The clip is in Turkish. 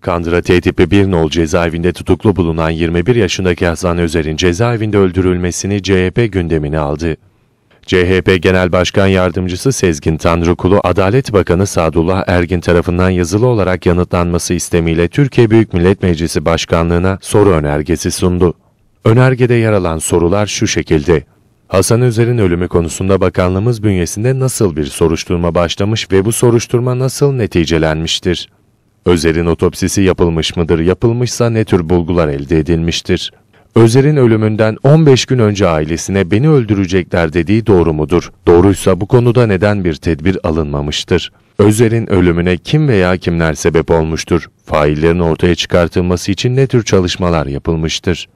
Kandıra TTP 1 nol cezaevinde tutuklu bulunan 21 yaşındaki Hasan Özer'in cezaevinde öldürülmesini CHP gündemine aldı. CHP Genel Başkan Yardımcısı Sezgin Tanrıkulu, Adalet Bakanı Sadullah Ergin tarafından yazılı olarak yanıtlanması istemiyle Türkiye Büyük Millet Meclisi Başkanlığı'na soru önergesi sundu. Önergede yer alan sorular şu şekilde. Hasan Özer'in ölümü konusunda bakanlığımız bünyesinde nasıl bir soruşturma başlamış ve bu soruşturma nasıl neticelenmiştir? Özer'in otopsisi yapılmış mıdır? Yapılmışsa ne tür bulgular elde edilmiştir? Özer'in ölümünden 15 gün önce ailesine beni öldürecekler dediği doğru mudur? Doğruysa bu konuda neden bir tedbir alınmamıştır? Özer'in ölümüne kim veya kimler sebep olmuştur? Faillerin ortaya çıkartılması için ne tür çalışmalar yapılmıştır?